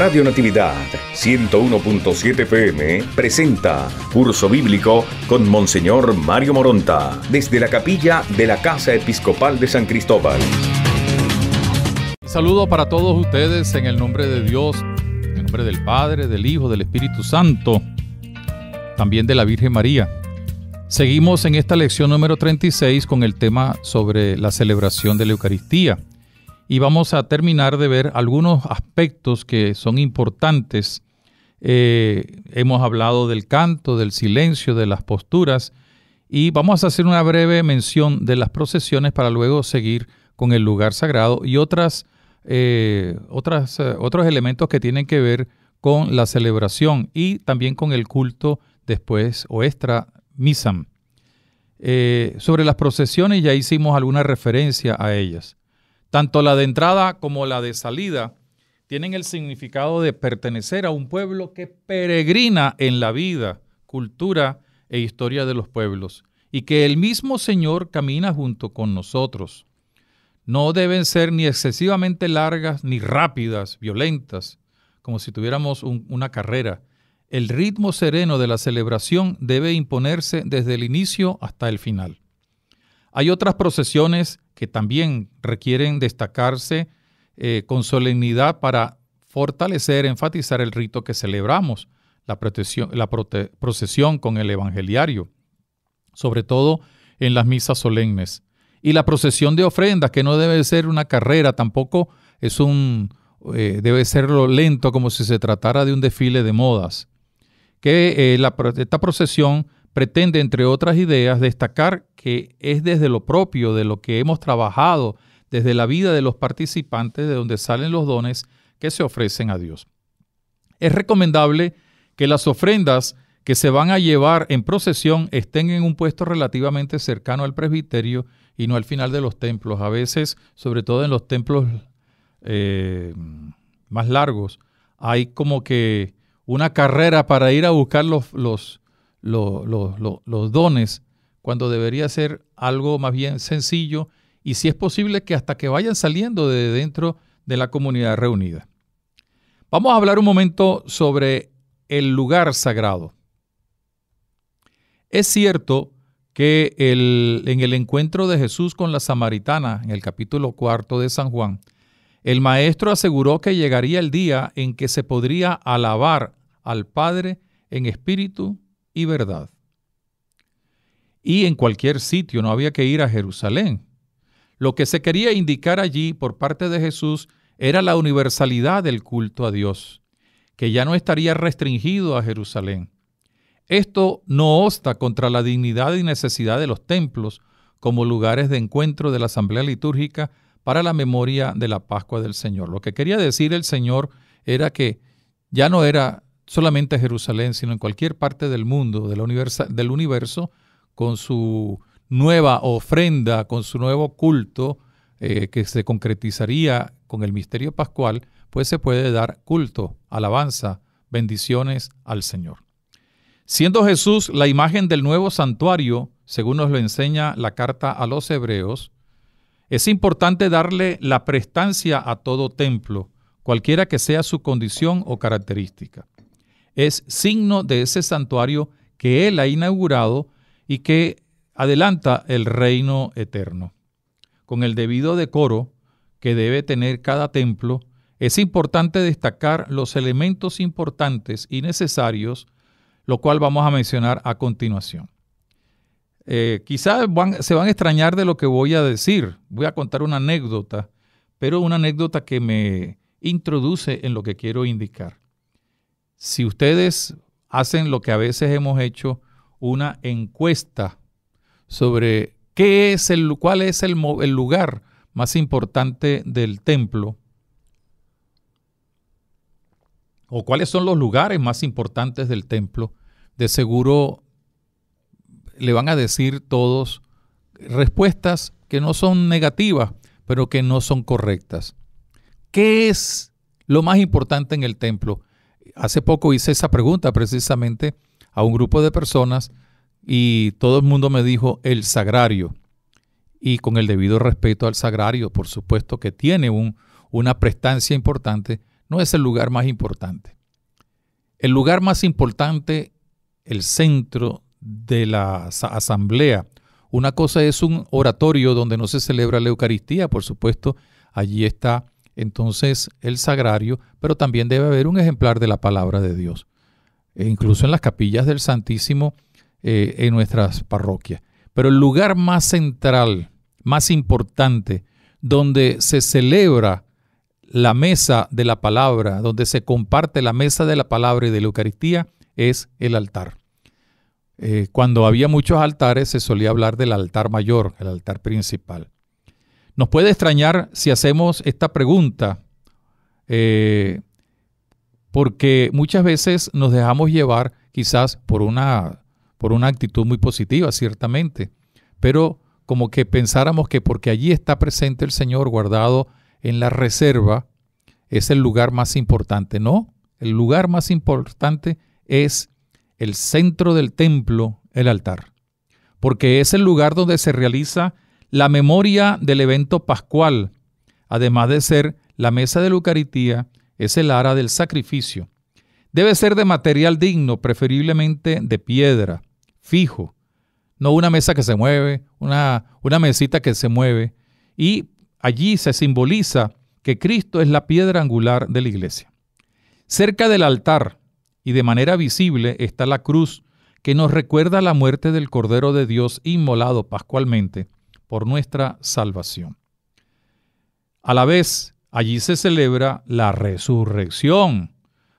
Radio Natividad 101.7 PM presenta Curso Bíblico con Monseñor Mario Moronta desde la capilla de la Casa Episcopal de San Cristóbal. saludo para todos ustedes en el nombre de Dios, en el nombre del Padre, del Hijo, del Espíritu Santo, también de la Virgen María. Seguimos en esta lección número 36 con el tema sobre la celebración de la Eucaristía y vamos a terminar de ver algunos aspectos que son importantes. Eh, hemos hablado del canto, del silencio, de las posturas y vamos a hacer una breve mención de las procesiones para luego seguir con el lugar sagrado y otras, eh, otras, eh, otros elementos que tienen que ver con la celebración y también con el culto después o extra misam. sobre las procesiones ya hicimos alguna referencia a ellas. Tanto la de entrada como la de salida tienen el significado de pertenecer a un pueblo que peregrina en la vida, cultura e historia de los pueblos, y que el mismo Señor camina junto con nosotros. No deben ser ni excesivamente largas ni rápidas, violentas, como si tuviéramos una carrera. El ritmo sereno de la celebración debe imponerse desde el inicio hasta el final. Hay otras procesiones que también requieren destacarse eh, con solemnidad para fortalecer, enfatizar el rito que celebramos, la, la procesión con el evangeliario, sobre todo en las misas solemnes. Y la procesión de ofrendas, que no debe ser una carrera, tampoco es un, eh, debe serlo lento como si se tratara de un desfile de modas. Que eh, esta procesión pretende, entre otras ideas, destacar que es desde lo propio, de lo que hemos trabajado, desde la vida de los participantes, de donde salen los dones que se ofrecen a Dios. Es recomendable que las ofrendas que se van a llevar en procesión estén en un puesto relativamente cercano al presbiterio y no al final de los templos. A veces, sobre todo en los templos eh, más largos, hay como que una carrera para ir a buscar los, los, los dones cuando debería ser algo más bien sencillo y si es posible que hasta que vayan saliendo de dentro de la comunidad reunida. Vamos a hablar un momento sobre el lugar sagrado. Es cierto que el, en el encuentro de Jesús con la samaritana, en el capítulo cuarto de San Juan, el maestro aseguró que llegaría el día en que se podría alabar al Padre en espíritu y verdad. Y en cualquier sitio, no había que ir a Jerusalén. Lo que se quería indicar allí por parte de Jesús era la universalidad del culto a Dios, que ya no estaría restringido a Jerusalén. Esto no obsta contra la dignidad y necesidad de los templos como lugares de encuentro de la asamblea litúrgica para la memoria de la Pascua del Señor. Lo que quería decir el Señor era que ya no era solamente a Jerusalén, sino en cualquier parte del mundo, del universo, con su nueva ofrenda, con su nuevo culto eh, que se concretizaría con el misterio pascual, pues se puede dar culto, alabanza, bendiciones al Señor. Siendo Jesús la imagen del nuevo santuario, según nos lo enseña la carta a los hebreos, es importante darle la prestancia a todo templo, cualquiera que sea su condición o característica es signo de ese santuario que Él ha inaugurado y que adelanta el reino eterno. Con el debido decoro que debe tener cada templo, es importante destacar los elementos importantes y necesarios, lo cual vamos a mencionar a continuación. Eh, quizás se van a extrañar de lo que voy a decir. Voy a contar una anécdota, pero una anécdota que me introduce en lo que quiero indicar si ustedes hacen lo que a veces hemos hecho, una encuesta sobre qué es cuál es el, el lugar más importante del templo, o cuáles son los lugares más importantes del templo, de seguro le van a decir todos respuestas que no son negativas, pero que no son correctas. ¿Qué es lo más importante en el templo? hace poco hice esa pregunta precisamente a un grupo de personas y todo el mundo me dijo el sagrario. Y con el debido respeto al sagrario, por supuesto que tiene un, una prestancia importante, no es el lugar más importante. El lugar más importante, el centro de la asamblea. Una cosa es un oratorio donde no se celebra la Eucaristía, por supuesto, allí está entonces el sagrario, pero también debe haber un ejemplar de la palabra de Dios, e incluso en las capillas del Santísimo eh, en nuestras parroquias. Pero el lugar más central, más importante, donde se celebra la mesa de la palabra, donde se comparte la mesa de la palabra y de la Eucaristía, es el altar. Eh, cuando había muchos altares se solía hablar del altar mayor, el altar principal. Nos puede extrañar si hacemos esta pregunta, eh, porque muchas veces nos dejamos llevar quizás por una, por una actitud muy positiva, ciertamente, pero como que pensáramos que porque allí está presente el Señor guardado en la reserva, es el lugar más importante. No, el lugar más importante es el centro del templo, el altar, porque es el lugar donde se realiza la memoria del evento pascual, además de ser la mesa de la Eucaristía, es el ara del sacrificio. Debe ser de material digno, preferiblemente de piedra, fijo, no una mesa que se mueve, una, una mesita que se mueve. Y allí se simboliza que Cristo es la piedra angular de la iglesia. Cerca del altar y de manera visible está la cruz que nos recuerda la muerte del Cordero de Dios inmolado pascualmente por nuestra salvación. A la vez, allí se celebra la resurrección,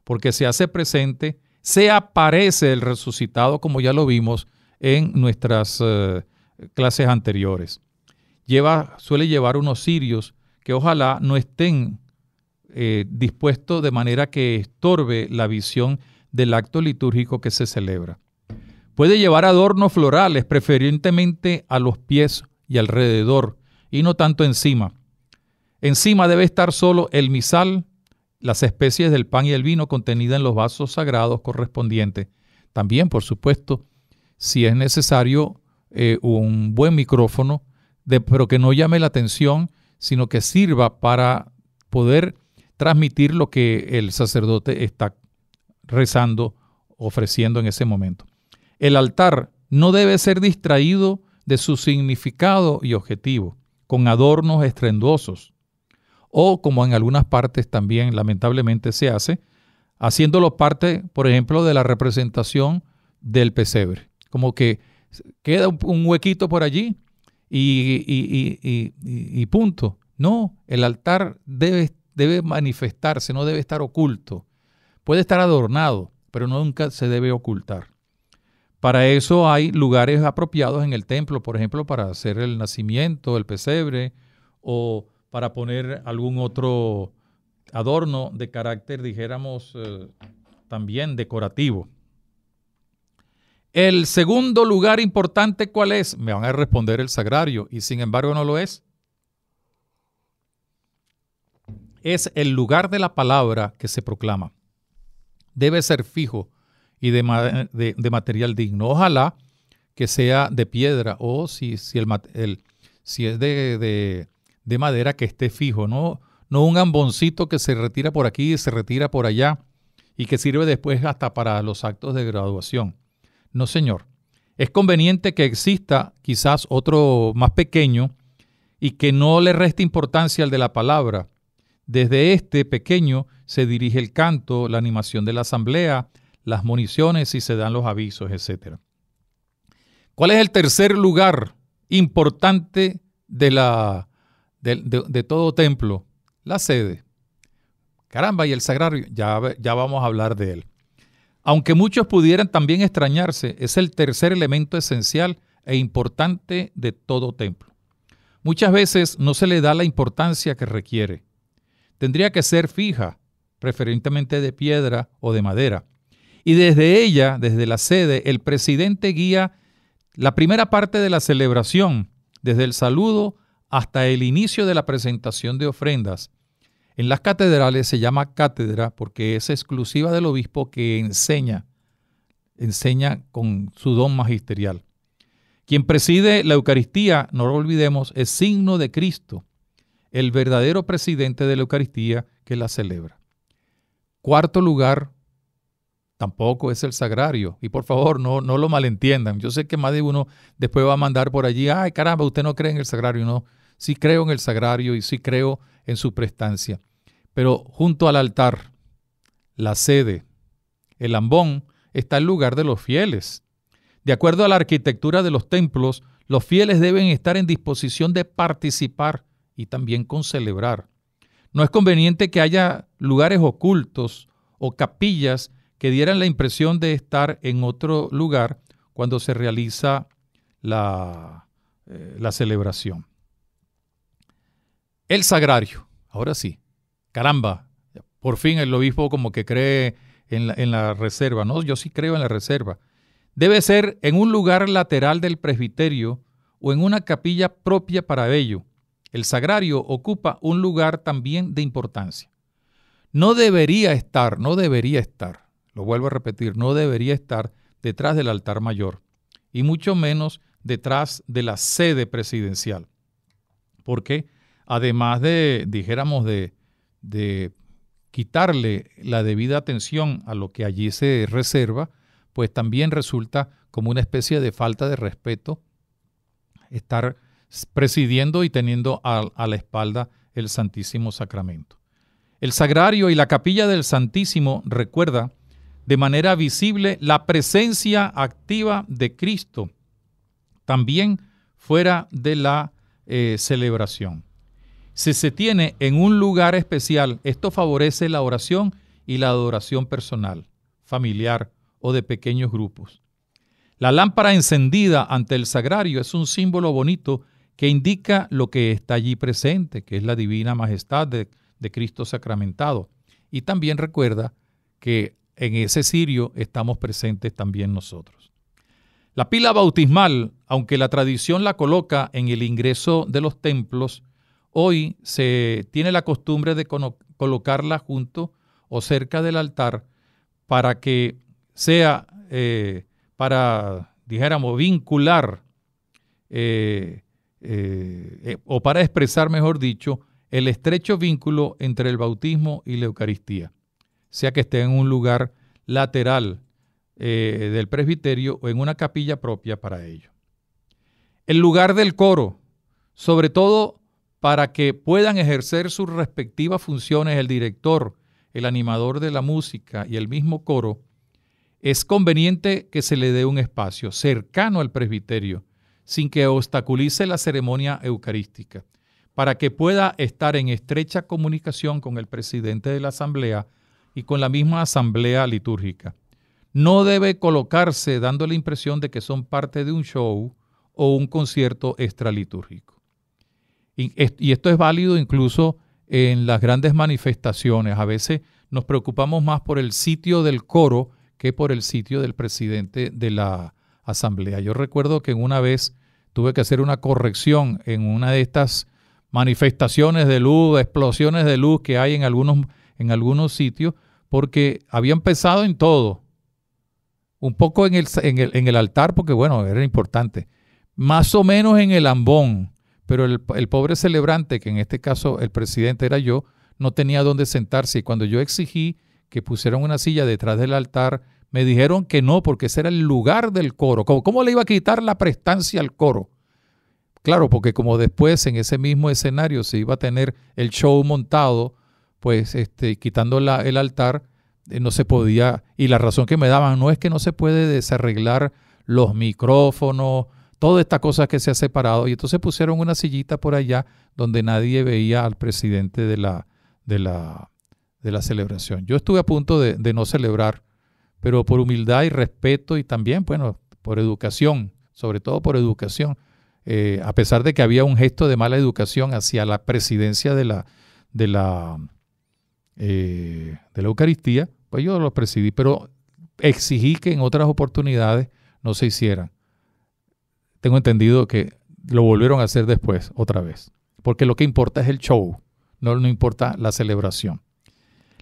porque se hace presente, se aparece el resucitado, como ya lo vimos en nuestras eh, clases anteriores. Lleva, suele llevar unos cirios que ojalá no estén eh, dispuestos de manera que estorbe la visión del acto litúrgico que se celebra. Puede llevar adornos florales, preferentemente a los pies y alrededor, y no tanto encima. Encima debe estar solo el misal, las especies del pan y el vino contenidas en los vasos sagrados correspondientes. También, por supuesto, si es necesario, eh, un buen micrófono, de, pero que no llame la atención, sino que sirva para poder transmitir lo que el sacerdote está rezando, ofreciendo en ese momento. El altar no debe ser distraído de su significado y objetivo, con adornos estrendosos, o como en algunas partes también lamentablemente se hace, haciéndolo parte, por ejemplo, de la representación del pesebre. Como que queda un huequito por allí y, punto. No, el altar debe, debe manifestarse, no debe estar oculto. Puede estar adornado, pero nunca se debe ocultar. Para eso hay lugares apropiados en el templo, por ejemplo, para hacer el nacimiento, el pesebre, o para poner algún otro adorno de carácter, dijéramos, eh, también decorativo. El segundo lugar importante, ¿cuál es? Me van a responder el sagrario, y sin embargo no lo es. Es el lugar de la palabra que se proclama. Debe ser fijo, y de, material digno. Ojalá que sea de piedra o si, si, el, si es de, madera que esté fijo, ¿no? no un amboncito que se retira por aquí y se retira por allá y que sirve después hasta para los actos de graduación. No, señor. Es conveniente que exista quizás otro más pequeño y que no le reste importancia al de la palabra. Desde este pequeño se dirige el canto, la animación de la asamblea, las municiones, y se dan los avisos, etc. ¿Cuál es el tercer lugar importante de, la, todo templo? La sede. Caramba, y el sagrario, ya, ya vamos a hablar de él. Aunque muchos pudieran también extrañarse, es el tercer elemento esencial e importante de todo templo. Muchas veces no se le da la importancia que requiere. Tendría que ser fija, preferentemente de piedra o de madera, y desde ella, desde la sede, el presidente guía la primera parte de la celebración, desde el saludo hasta el inicio de la presentación de ofrendas. En las catedrales se llama cátedra porque es exclusiva del obispo que enseña, enseña con su don magisterial. Quien preside la Eucaristía, no lo olvidemos, es signo de Cristo, el verdadero presidente de la Eucaristía que la celebra. Cuarto lugar, tampoco es el sagrario. Y por favor, no, no lo malentiendan. Yo sé que más de uno después va a mandar por allí, ay caramba, usted no cree en el sagrario. No, sí creo en el sagrario y sí creo en su prestancia. Pero junto al altar, la sede, el ambón, está el lugar de los fieles. De acuerdo a la arquitectura de los templos, los fieles deben estar en disposición de participar y también con celebrar. No es conveniente que haya lugares ocultos o capillas que dieran la impresión de estar en otro lugar cuando se realiza eh, la, celebración. El sagrario, ahora sí, caramba, por fin el obispo como que cree en la, en la reserva, ¿no? Yo sí creo en la reserva. Debe ser en un lugar lateral del presbiterio o en una capilla propia para ello. El sagrario ocupa un lugar también de importancia. No debería estar, no debería estar lo vuelvo a repetir, no debería estar detrás del altar mayor y mucho menos detrás de la sede presidencial. Porque además de, dijéramos, de, quitarle la debida atención a lo que allí se reserva, pues también resulta como una especie de falta de respeto estar presidiendo y teniendo a, la espalda el Santísimo Sacramento. El sagrario y la capilla del Santísimo, recuerda, de manera visible la presencia activa de Cristo también fuera de la eh, celebración. Si se tiene en un lugar especial, esto favorece la oración y la adoración personal, familiar o de pequeños grupos. La lámpara encendida ante el sagrario es un símbolo bonito que indica lo que está allí presente, que es la divina majestad de, de Cristo sacramentado. Y también recuerda que en ese sirio estamos presentes también nosotros. La pila bautismal, aunque la tradición la coloca en el ingreso de los templos, hoy se tiene la costumbre de colocarla junto o cerca del altar para que sea, eh, para, dijéramos, vincular eh, eh, o para expresar, mejor dicho, el estrecho vínculo entre el bautismo y la Eucaristía sea que esté en un lugar lateral eh, del presbiterio o en una capilla propia para ello. El lugar del coro, sobre todo para que puedan ejercer sus respectivas funciones el director, el animador de la música y el mismo coro, es conveniente que se le dé un espacio cercano al presbiterio, sin que obstaculice la ceremonia eucarística, para que pueda estar en estrecha comunicación con el presidente de la asamblea y con la misma asamblea litúrgica. No debe colocarse dando la impresión de que son parte de un show o un concierto extralitúrgico. Y esto es válido incluso en las grandes manifestaciones. A veces nos preocupamos más por el sitio del coro que por el sitio del presidente de la asamblea. Yo recuerdo que una vez tuve que hacer una corrección en una de estas manifestaciones de luz, explosiones de luz que hay en algunos en algunos sitios porque habían pesado en todo. Un poco en el, altar porque, bueno, era importante. Más o menos en el ambón. Pero el, pobre celebrante, que en este caso el presidente era yo, no tenía dónde sentarse. Y cuando yo exigí que pusieran una silla detrás del altar, me dijeron que no, porque ese era el lugar del coro. ¿Cómo, le iba a quitar la prestancia al coro? Claro, porque como después en ese mismo escenario se iba a tener el show montado pues este, quitando la, el altar, eh, no se podía, y la razón que me daban no es que no se puede desarreglar los micrófonos, toda esta cosa que se ha separado, y entonces pusieron una sillita por allá donde nadie veía al presidente de la, de la, de la celebración. Yo estuve a punto de, no celebrar, pero por humildad y respeto y también, bueno, por educación, sobre todo por educación, eh, a pesar de que había un gesto de mala educación hacia la presidencia de la, de la eh, de la Eucaristía, pues yo lo presidí, pero exigí que en otras oportunidades no se hicieran. Tengo entendido que lo volvieron a hacer después, otra vez, porque lo que importa es el show, no, no importa la celebración.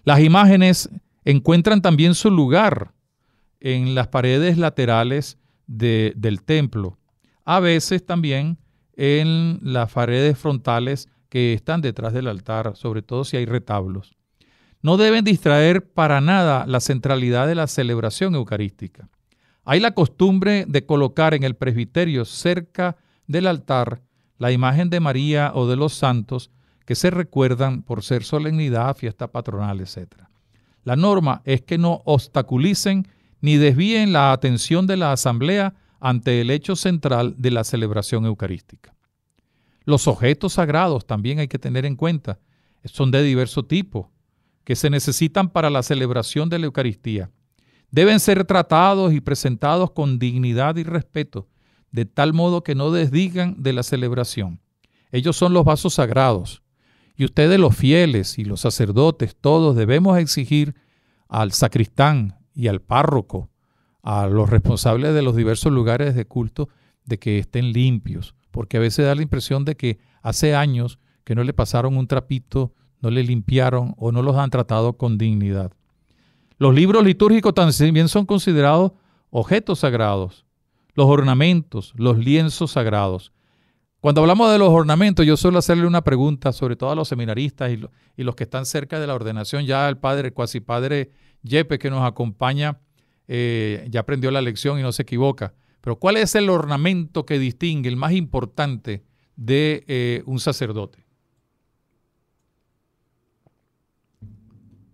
Las imágenes encuentran también su lugar en las paredes laterales del templo, a veces también en las paredes frontales que están detrás del altar, sobre todo si hay retablos no deben distraer para nada la centralidad de la celebración eucarística. Hay la costumbre de colocar en el presbiterio cerca del altar la imagen de María o de los santos que se recuerdan por ser solemnidad, fiesta patronal, etc. La norma es que no obstaculicen ni desvíen la atención de la asamblea ante el hecho central de la celebración eucarística. Los objetos sagrados también hay que tener en cuenta. Son de diverso tipo que se necesitan para la celebración de la Eucaristía. Deben ser tratados y presentados con dignidad y respeto, de tal modo que no desdigan de la celebración. Ellos son los vasos sagrados, y ustedes los fieles y los sacerdotes, todos debemos exigir al sacristán y al párroco, a los responsables de los diversos lugares de culto, de que estén limpios, porque a veces da la impresión de que hace años que no le pasaron un trapito no le limpiaron o no los han tratado con dignidad. Los libros litúrgicos también son considerados objetos sagrados, los ornamentos, los lienzos sagrados. Cuando hablamos de los ornamentos, yo suelo hacerle una pregunta, sobre todo a los seminaristas y, los que están cerca de la ordenación, ya el padre, cuasi padre Yepes que nos acompaña, eh, ya aprendió la lección y no se equivoca. Pero ¿cuál es el ornamento que distingue, el más importante de eh, un sacerdote?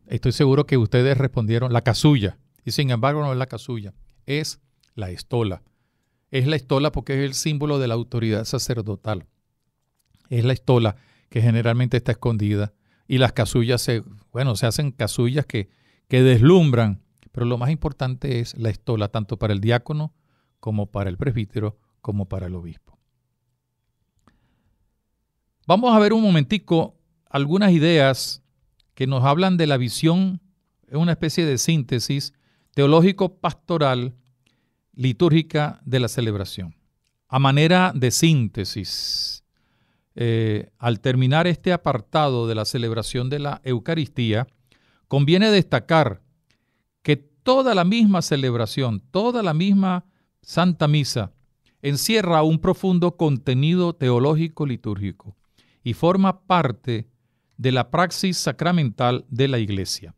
Estoy seguro que ustedes respondieron la casulla. Y sin embargo no es la casulla, es la estola. Es la estola porque es el símbolo de la autoridad sacerdotal. Es la estola que generalmente está escondida. Y las casullas se, bueno, se hacen casullas que, que deslumbran. Pero lo más importante es la estola, tanto para el diácono como para el presbítero, como para el obispo. Vamos a ver un momentico algunas ideas que nos hablan de la visión, es una especie de síntesis teológico-pastoral litúrgica de la celebración. A manera de síntesis, eh, al terminar este apartado de la celebración de la Eucaristía, conviene destacar que toda la misma celebración, toda la misma Santa Misa, encierra un profundo contenido teológico litúrgico y forma parte de la praxis sacramental de la Iglesia.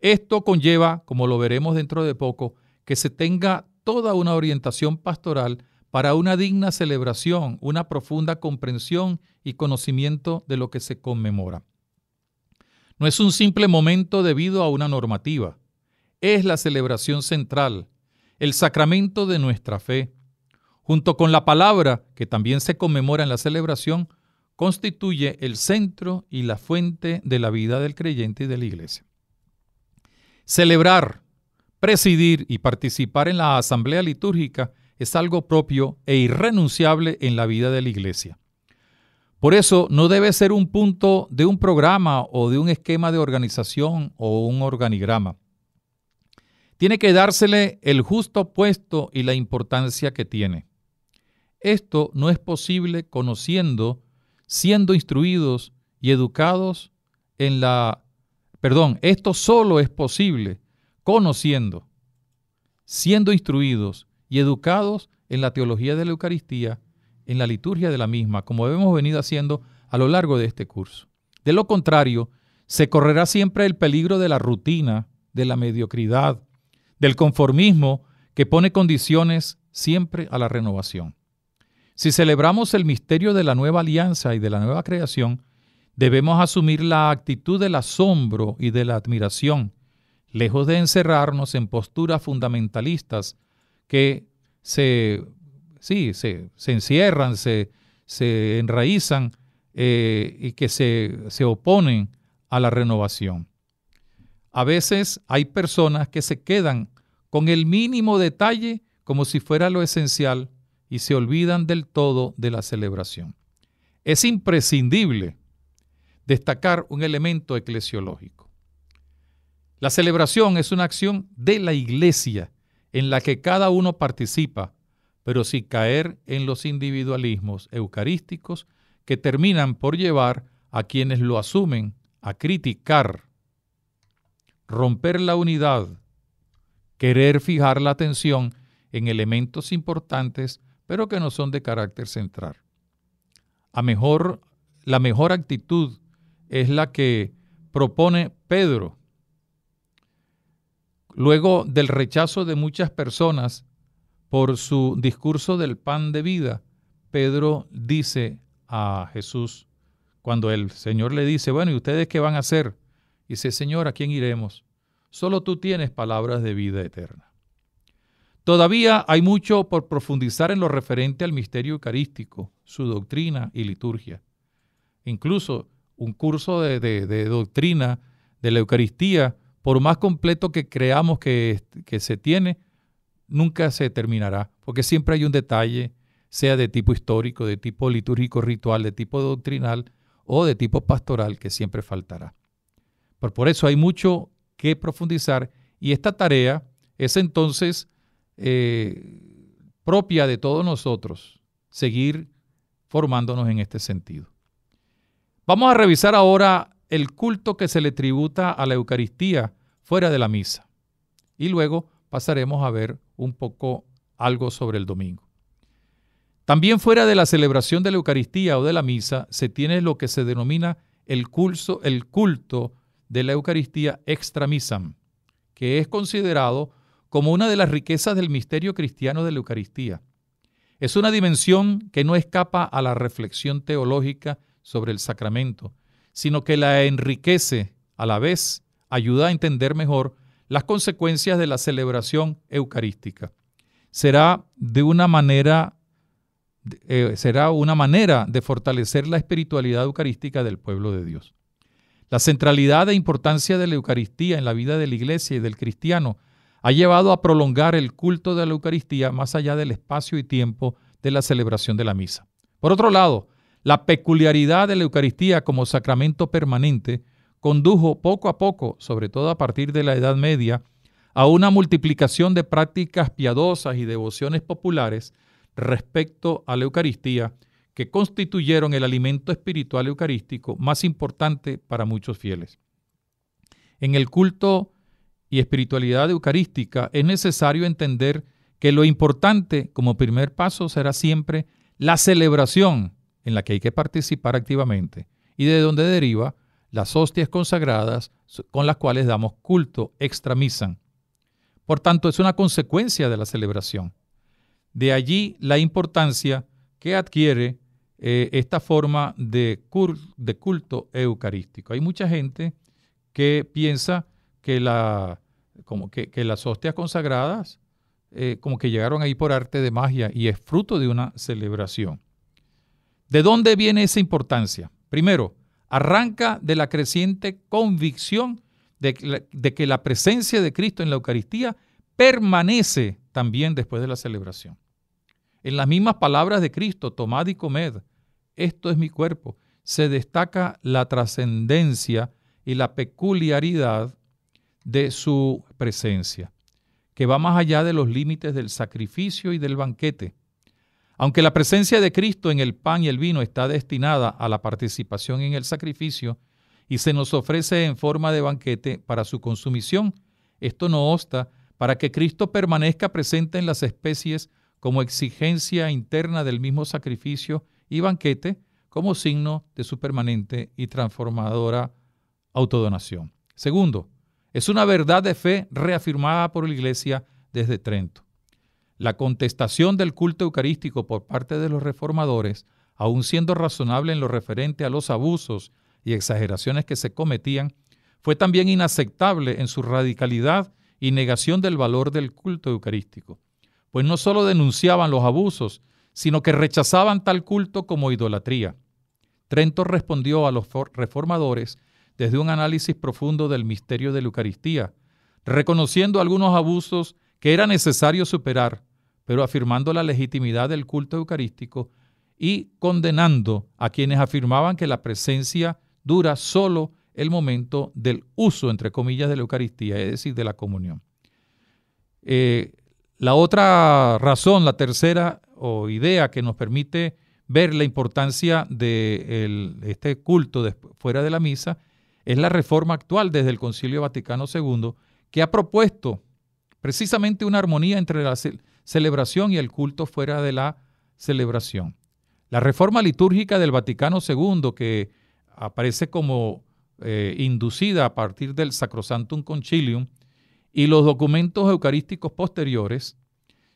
Esto conlleva, como lo veremos dentro de poco, que se tenga toda una orientación pastoral para una digna celebración, una profunda comprensión y conocimiento de lo que se conmemora. No es un simple momento debido a una normativa, es la celebración central, el sacramento de nuestra fe. Junto con la palabra, que también se conmemora en la celebración, constituye el centro y la fuente de la vida del creyente y de la iglesia. Celebrar, presidir y participar en la asamblea litúrgica es algo propio e irrenunciable en la vida de la iglesia. Por eso no debe ser un punto de un programa o de un esquema de organización o un organigrama. Tiene que dársele el justo puesto y la importancia que tiene. Esto no es posible conociendo siendo instruidos y educados en la... Perdón, esto solo es posible conociendo, siendo instruidos y educados en la teología de la Eucaristía, en la liturgia de la misma, como hemos venido haciendo a lo largo de este curso. De lo contrario, se correrá siempre el peligro de la rutina, de la mediocridad, del conformismo que pone condiciones siempre a la renovación. Si celebramos el misterio de la nueva alianza y de la nueva creación, debemos asumir la actitud del asombro y de la admiración, lejos de encerrarnos en posturas fundamentalistas que se, sí, se, encierran, se, se enraizan eh, y que se, se oponen a la renovación. A veces hay personas que se quedan con el mínimo detalle como si fuera lo esencial y se olvidan del todo de la celebración. Es imprescindible destacar un elemento eclesiológico. La celebración es una acción de la iglesia en la que cada uno participa, pero sin caer en los individualismos eucarísticos que terminan por llevar a quienes lo asumen a criticar, romper la unidad, querer fijar la atención en elementos importantes pero que no son de carácter central. A mejor, la mejor actitud es la que propone Pedro. Luego del rechazo de muchas personas por su discurso del pan de vida, Pedro dice a Jesús, cuando el Señor le dice, bueno, ¿y ustedes qué van a hacer? Dice, Señor, ¿a quién iremos? Solo tú tienes palabras de vida eterna. Todavía hay mucho por profundizar en lo referente al misterio eucarístico, su doctrina y liturgia. Incluso un curso de, doctrina de la Eucaristía, por más completo que creamos que, se tiene, nunca se terminará, porque siempre hay un detalle, sea de tipo histórico, de tipo litúrgico ritual, de tipo doctrinal o de tipo pastoral, que siempre faltará. por eso hay mucho que profundizar y esta tarea es entonces eh, propia de todos nosotros seguir formándonos en este sentido. Vamos a revisar ahora el culto que se le tributa a la Eucaristía fuera de la misa y luego pasaremos a ver un poco algo sobre el domingo. También fuera de la celebración de la Eucaristía o de la misa se tiene lo que se denomina el, curso, el culto de la Eucaristía misam que es considerado como una de las riquezas del misterio cristiano de la Eucaristía. Es una dimensión que no escapa a la reflexión teológica sobre el sacramento, sino que la enriquece, a la vez ayuda a entender mejor las consecuencias de la celebración eucarística. Será de una manera eh, será una manera de fortalecer la espiritualidad eucarística del pueblo de Dios. La centralidad e importancia de la Eucaristía en la vida de la Iglesia y del cristiano ha llevado a prolongar el culto de la Eucaristía más allá del espacio y tiempo de la celebración de la misa. Por otro lado, la peculiaridad de la Eucaristía como sacramento permanente condujo poco a poco, sobre todo a partir de la Edad Media, a una multiplicación de prácticas piadosas y devociones populares respecto a la Eucaristía que constituyeron el alimento espiritual eucarístico más importante para muchos fieles. En el culto y espiritualidad eucarística, es necesario entender que lo importante como primer paso será siempre la celebración en la que hay que participar activamente y de donde deriva las hostias consagradas con las cuales damos culto extramisan. Por tanto, es una consecuencia de la celebración. De allí la importancia que adquiere eh, esta forma de, de culto eucarístico. Hay mucha gente que piensa que, la, como que, las hostias consagradas eh, como que llegaron ahí por arte de magia y es fruto de una celebración. ¿De dónde viene esa importancia? Primero, arranca de la creciente convicción de, de que la presencia de Cristo en la Eucaristía permanece también después de la celebración. En las mismas palabras de Cristo, tomad y comed, esto es mi cuerpo, se destaca la trascendencia y la peculiaridad de su presencia, que va más allá de los límites del sacrificio y del banquete. Aunque la presencia de Cristo en el pan y el vino está destinada a la participación en el sacrificio y se nos ofrece en forma de banquete para su consumición, esto no obsta para que Cristo permanezca presente en las especies como exigencia interna del mismo sacrificio y banquete como signo de su permanente y transformadora autodonación. Segundo, es una verdad de fe reafirmada por la Iglesia desde Trento. La contestación del culto eucarístico por parte de los reformadores, aun siendo razonable en lo referente a los abusos y exageraciones que se cometían, fue también inaceptable en su radicalidad y negación del valor del culto eucarístico, pues no solo denunciaban los abusos, sino que rechazaban tal culto como idolatría. Trento respondió a los reformadores desde un análisis profundo del misterio de la Eucaristía, reconociendo algunos abusos que era necesario superar, pero afirmando la legitimidad del culto eucarístico y condenando a quienes afirmaban que la presencia dura solo el momento del uso, entre comillas, de la Eucaristía, es decir, de la comunión. Eh, la otra razón, la tercera o idea que nos permite ver la importancia de este culto fuera de la misa es la reforma actual desde el Concilio Vaticano II, que ha propuesto precisamente una armonía entre la celebración y el culto fuera de la celebración. La reforma litúrgica del Vaticano II, que aparece como eh, inducida a partir del Sacrosantum Concilium, y los documentos eucarísticos posteriores,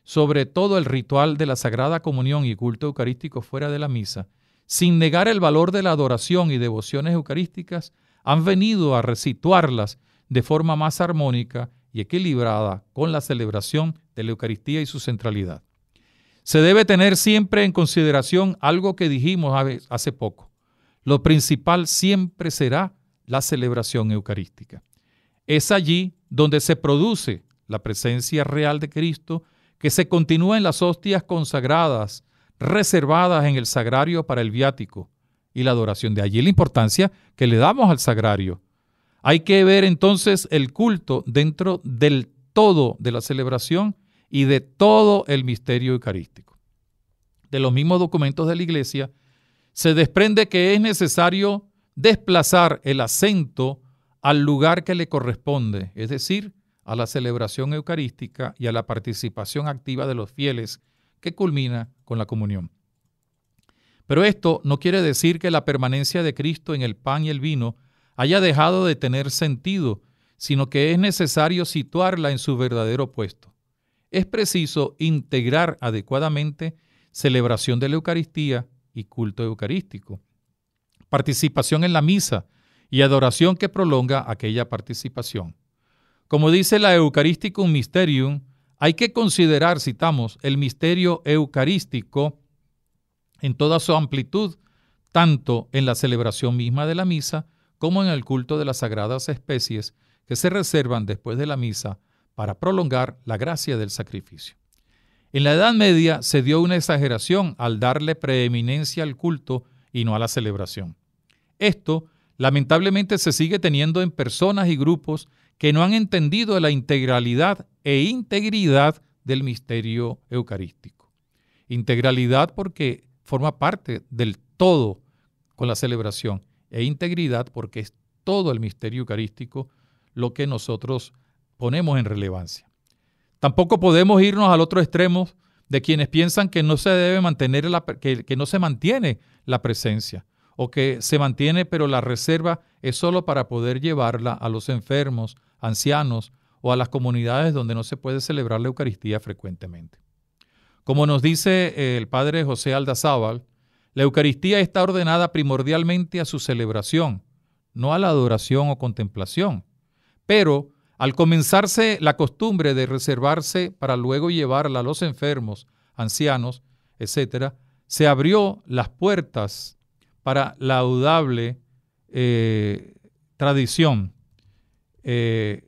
sobre todo el ritual de la Sagrada Comunión y culto eucarístico fuera de la misa, sin negar el valor de la adoración y devociones eucarísticas, han venido a resituarlas de forma más armónica y equilibrada con la celebración de la Eucaristía y su centralidad. Se debe tener siempre en consideración algo que dijimos hace poco. Lo principal siempre será la celebración eucarística. Es allí donde se produce la presencia real de Cristo que se continúa en las hostias consagradas, reservadas en el sagrario para el viático, y la adoración. De allí la importancia que le damos al sagrario. Hay que ver entonces el culto dentro del todo de la celebración y de todo el misterio eucarístico. De los mismos documentos de la Iglesia, se desprende que es necesario desplazar el acento al lugar que le corresponde, es decir, a la celebración eucarística y a la participación activa de los fieles, que culmina con la comunión. Pero esto no quiere decir que la permanencia de Cristo en el pan y el vino haya dejado de tener sentido, sino que es necesario situarla en su verdadero puesto. Es preciso integrar adecuadamente celebración de la Eucaristía y culto eucarístico, participación en la misa y adoración que prolonga aquella participación. Como dice la Eucharisticum Mysterium, hay que considerar, citamos, el misterio eucarístico en toda su amplitud, tanto en la celebración misma de la misa como en el culto de las sagradas especies que se reservan después de la misa para prolongar la gracia del sacrificio. En la Edad Media se dio una exageración al darle preeminencia al culto y no a la celebración. Esto lamentablemente se sigue teniendo en personas y grupos que no han entendido la integralidad e integridad del misterio eucarístico. Integralidad porque forma parte del todo con la celebración e integridad porque es todo el misterio eucarístico lo que nosotros ponemos en relevancia. Tampoco podemos irnos al otro extremo de quienes piensan que no se debe mantener la, no se mantiene la presencia o que se mantiene pero la reserva es solo para poder llevarla a los enfermos, ancianos o a las comunidades donde no se puede celebrar la Eucaristía frecuentemente. Como nos dice eh, el padre José Aldazábal, la Eucaristía está ordenada primordialmente a su celebración, no a la adoración o contemplación. Pero al comenzarse la costumbre de reservarse para luego llevarla a los enfermos, ancianos, etc., se abrió las puertas para la audable eh, tradición, eh,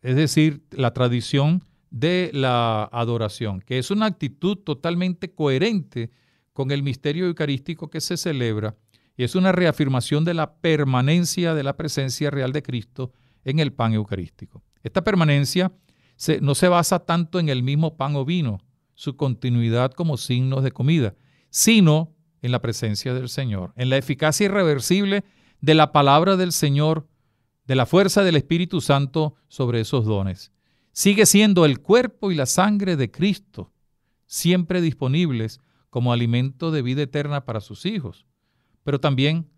es decir, la tradición de la adoración, que es una actitud totalmente coherente con el misterio eucarístico que se celebra y es una reafirmación de la permanencia de la presencia real de Cristo en el pan eucarístico. Esta permanencia no se basa tanto en el mismo pan o vino, su continuidad como signos de comida, sino en la presencia del Señor, en la eficacia irreversible de la palabra del Señor, de la fuerza del Espíritu Santo sobre esos dones sigue siendo el cuerpo y la sangre de Cristo, siempre disponibles como alimento de vida eterna para sus hijos, pero también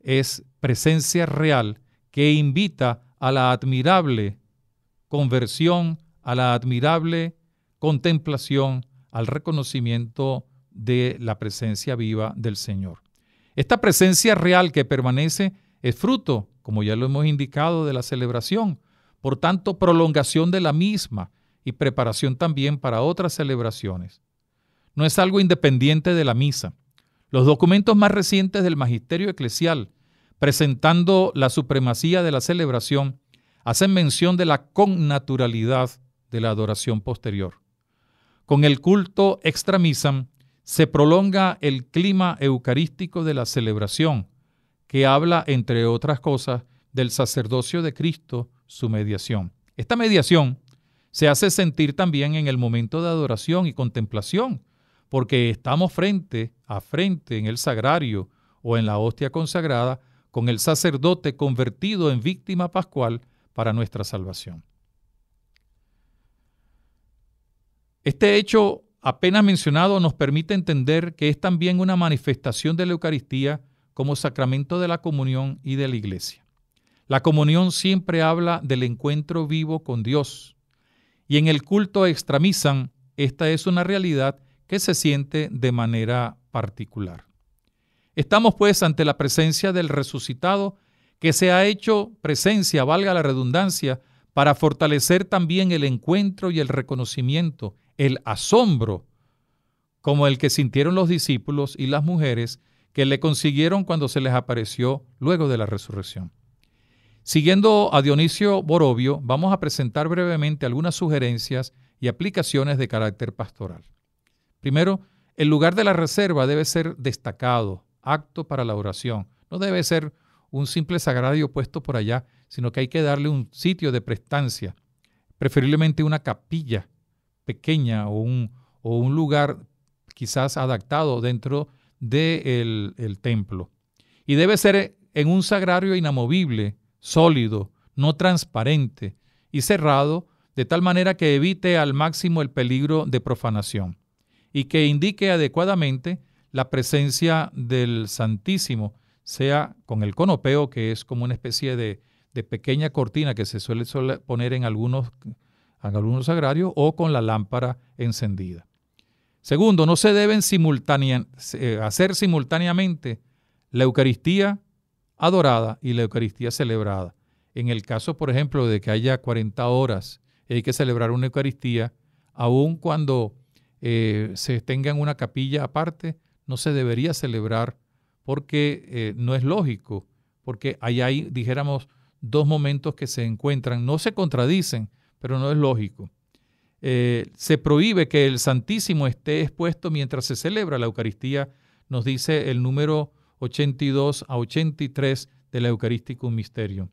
es presencia real que invita a la admirable conversión, a la admirable contemplación, al reconocimiento de la presencia viva del Señor. Esta presencia real que permanece es fruto, como ya lo hemos indicado, de la celebración, por tanto prolongación de la misma y preparación también para otras celebraciones. No es algo independiente de la misa. Los documentos más recientes del Magisterio Eclesial, presentando la supremacía de la celebración, hacen mención de la connaturalidad de la adoración posterior. Con el culto extramisam se prolonga el clima eucarístico de la celebración, que habla, entre otras cosas, del sacerdocio de Cristo su mediación. Esta mediación se hace sentir también en el momento de adoración y contemplación, porque estamos frente a frente en el sagrario o en la hostia consagrada con el sacerdote convertido en víctima pascual para nuestra salvación. Este hecho apenas mencionado nos permite entender que es también una manifestación de la Eucaristía como sacramento de la comunión y de la iglesia. La comunión siempre habla del encuentro vivo con Dios. Y en el culto extramisan, esta es una realidad que se siente de manera particular. Estamos pues ante la presencia del resucitado que se ha hecho presencia, valga la redundancia, para fortalecer también el encuentro y el reconocimiento, el asombro, como el que sintieron los discípulos y las mujeres que le consiguieron cuando se les apareció luego de la resurrección. Siguiendo a Dionisio Borobio, vamos a presentar brevemente algunas sugerencias y aplicaciones de carácter pastoral. Primero, el lugar de la reserva debe ser destacado, acto para la oración. No debe ser un simple sagrario puesto por allá, sino que hay que darle un sitio de prestancia, preferiblemente una capilla pequeña o un, lugar quizás adaptado dentro del el templo. Y debe ser en un sagrario inamovible, sólido, no transparente y cerrado, de tal manera que evite al máximo el peligro de profanación y que indique adecuadamente la presencia del Santísimo, sea con el conopeo, que es como una especie de, pequeña cortina que se suele, poner en algunos, en algunos agrarios, o con la lámpara encendida. Segundo, no se deben eh, hacer simultáneamente la Eucaristía adorada y la Eucaristía celebrada. En el caso, por ejemplo, de que haya 40 horas y hay que celebrar una Eucaristía, aun cuando eh, se tenga en una capilla aparte, no se debería celebrar porque eh, no es lógico, porque ahí hay, dijéramos, dos momentos que se encuentran, no se contradicen, pero no es lógico. Eh, se prohíbe que el Santísimo esté expuesto mientras se celebra la Eucaristía, nos dice el número 82 a 83 del Eucarístico Misterio.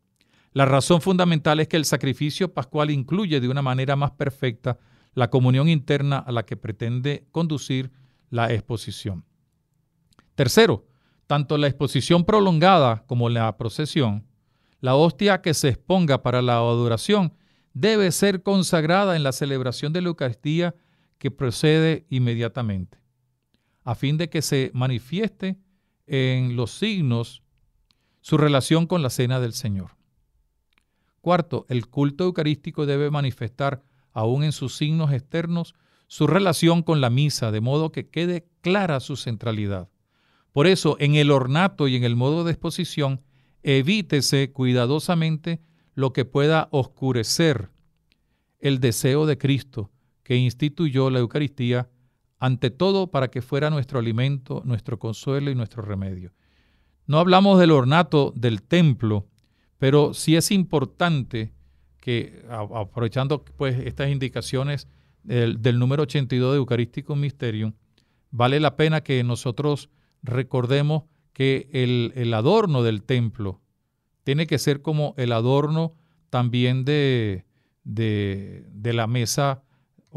La razón fundamental es que el sacrificio pascual incluye de una manera más perfecta la comunión interna a la que pretende conducir la exposición. Tercero, tanto la exposición prolongada como la procesión, la hostia que se exponga para la adoración debe ser consagrada en la celebración de la Eucaristía que procede inmediatamente, a fin de que se manifieste en los signos su relación con la cena del Señor. Cuarto, el culto eucarístico debe manifestar, aún en sus signos externos, su relación con la misa, de modo que quede clara su centralidad. Por eso, en el ornato y en el modo de exposición, evítese cuidadosamente lo que pueda oscurecer el deseo de Cristo que instituyó la Eucaristía ante todo para que fuera nuestro alimento, nuestro consuelo y nuestro remedio. No hablamos del ornato del templo, pero sí es importante que, aprovechando pues, estas indicaciones del, número 82 de Eucarístico Mysterium, vale la pena que nosotros recordemos que el, el adorno del templo tiene que ser como el adorno también de, de la mesa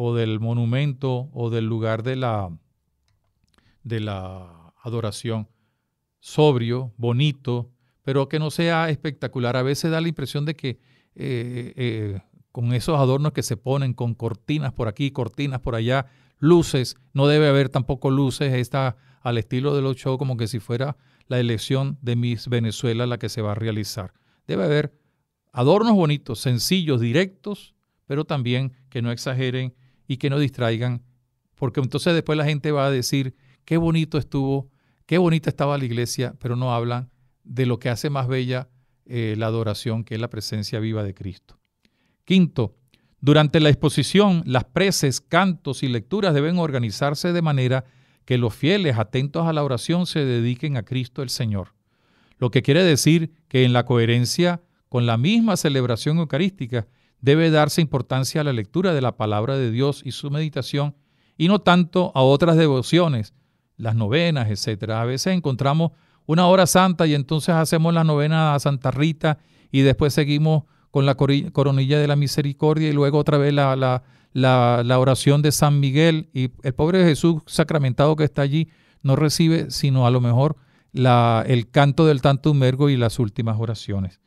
o del monumento o del lugar de la, de la adoración. Sobrio, bonito, pero que no sea espectacular. A veces da la impresión de que eh, eh, eh, con esos adornos que se ponen, con cortinas por aquí, cortinas por allá, luces, no debe haber tampoco luces, está al estilo de los shows como que si fuera la elección de Miss Venezuela la que se va a realizar. Debe haber adornos bonitos, sencillos, directos, pero también que no exageren y que no distraigan, porque entonces después la gente va a decir, qué bonito estuvo, qué bonita estaba la iglesia, pero no hablan de lo que hace más bella eh, la adoración, que es la presencia viva de Cristo. Quinto, durante la exposición, las preces, cantos y lecturas deben organizarse de manera que los fieles atentos a la oración se dediquen a Cristo el Señor. Lo que quiere decir que en la coherencia con la misma celebración eucarística debe darse importancia a la lectura de la palabra de Dios y su meditación y no tanto a otras devociones, las novenas, etc. A veces encontramos una hora santa y entonces hacemos la novena a Santa Rita y después seguimos con la coronilla de la misericordia y luego otra vez la, oración de San Miguel y el pobre Jesús sacramentado que está allí no recibe sino a lo mejor el canto del tanto mergo y las últimas oraciones.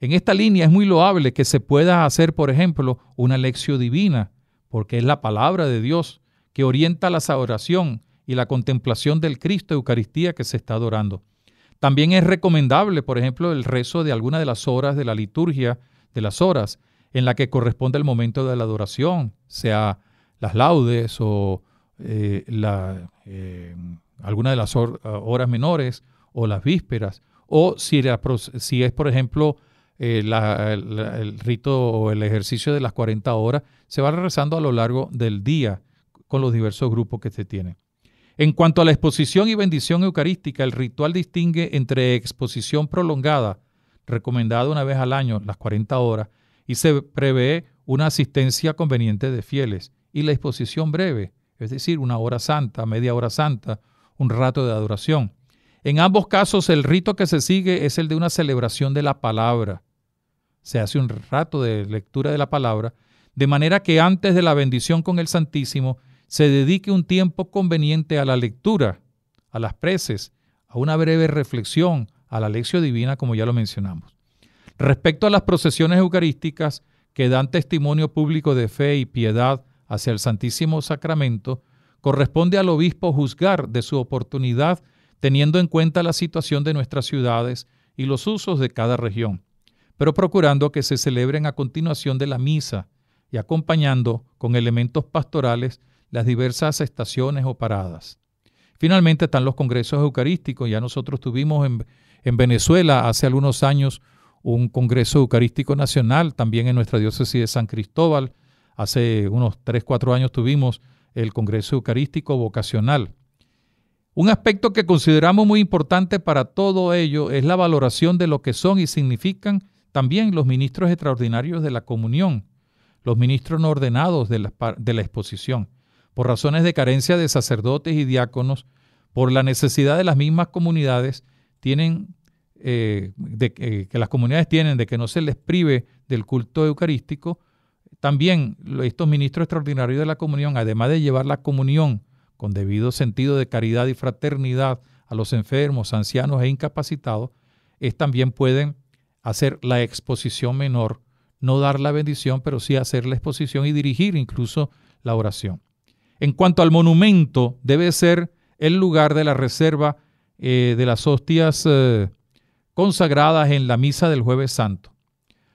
En esta línea es muy loable que se pueda hacer, por ejemplo, una lección divina, porque es la palabra de Dios que orienta la adoración y la contemplación del Cristo Eucaristía que se está adorando. También es recomendable, por ejemplo, el rezo de alguna de las horas de la liturgia de las horas en la que corresponde el momento de la adoración, sea las laudes o eh, eh, alguna de las horas menores o las vísperas, o si, si es, por ejemplo, eh, el rito o el ejercicio de las 40 horas se va rezando a lo largo del día con los diversos grupos que se tienen. En cuanto a la exposición y bendición eucarística, el ritual distingue entre exposición prolongada, recomendada una vez al año, las 40 horas, y se prevé una asistencia conveniente de fieles, y la exposición breve, es decir, una hora santa, media hora santa, un rato de adoración. En ambos casos, el rito que se sigue es el de una celebración de la palabra, se hace un rato de lectura de la palabra, de manera que antes de la bendición con el Santísimo se dedique un tiempo conveniente a la lectura, a las preces, a una breve reflexión, a la lección divina, como ya lo mencionamos. Respecto a las procesiones eucarísticas que dan testimonio público de fe y piedad hacia el Santísimo Sacramento, corresponde al obispo juzgar de su oportunidad teniendo en cuenta la situación de nuestras ciudades y los usos de cada región pero procurando que se celebren a continuación de la misa y acompañando con elementos pastorales las diversas estaciones o paradas. Finalmente están los congresos eucarísticos. Ya nosotros tuvimos en, Venezuela hace algunos años un Congreso Eucarístico Nacional, también en nuestra diócesis de San Cristóbal. Hace unos 3, 4 años tuvimos el Congreso Eucarístico Vocacional. Un aspecto que consideramos muy importante para todo ello es la valoración de lo que son y significan también los ministros extraordinarios de la comunión, los ministros no ordenados de la, exposición, por razones de carencia de sacerdotes y diáconos, por la necesidad de las mismas comunidades, tienen eh, eh, que las comunidades tienen de que no se les prive del culto eucarístico, también estos ministros extraordinarios de la comunión, además de llevar la comunión con debido sentido de caridad y fraternidad a los enfermos, ancianos e incapacitados, es, también pueden hacer la exposición menor, no dar la bendición, pero sí hacer la exposición y dirigir incluso la oración. En cuanto al monumento, debe ser el lugar de la reserva eh, de las hostias eh, consagradas en la misa del jueves santo.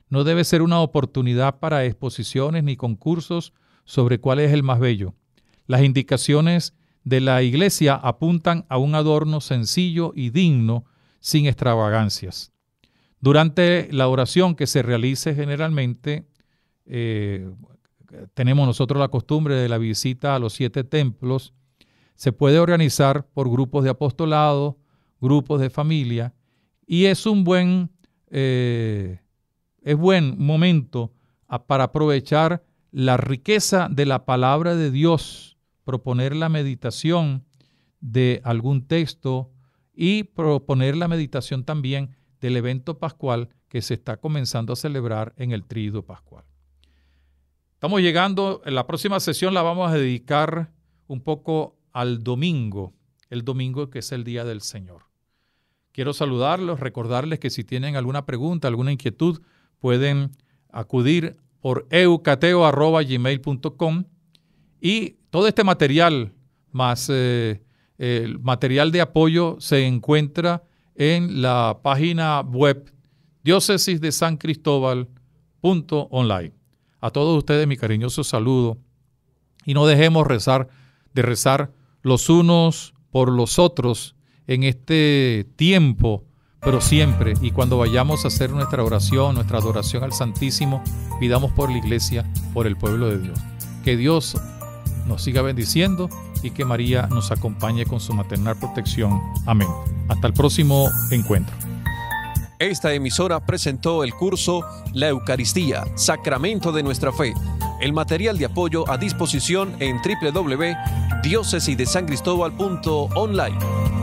No debe ser una oportunidad para exposiciones ni concursos sobre cuál es el más bello. Las indicaciones de la iglesia apuntan a un adorno sencillo y digno, sin extravagancias. Durante la oración que se realice generalmente, eh, tenemos nosotros la costumbre de la visita a los siete templos, se puede organizar por grupos de apostolado, grupos de familia, y es un buen, eh, es buen momento para aprovechar la riqueza de la palabra de Dios, proponer la meditación de algún texto y proponer la meditación también del evento pascual que se está comenzando a celebrar en el Tríodo Pascual. Estamos llegando, en la próxima sesión la vamos a dedicar un poco al domingo, el domingo que es el Día del Señor. Quiero saludarlos, recordarles que si tienen alguna pregunta, alguna inquietud, pueden acudir por eucateo.gmail.com y todo este material, más eh, el material de apoyo, se encuentra en la página web diócesis de San Cristóbal online. A todos ustedes mi cariñoso saludo y no dejemos rezar de rezar los unos por los otros en este tiempo, pero siempre y cuando vayamos a hacer nuestra oración, nuestra adoración al Santísimo, pidamos por la iglesia, por el pueblo de Dios. Que Dios nos siga bendiciendo y que María nos acompañe con su maternal protección. Amén. Hasta el próximo encuentro. Esta emisora presentó el curso La Eucaristía, Sacramento de nuestra Fe. El material de apoyo a disposición en www.diócesidesancristóbal.online.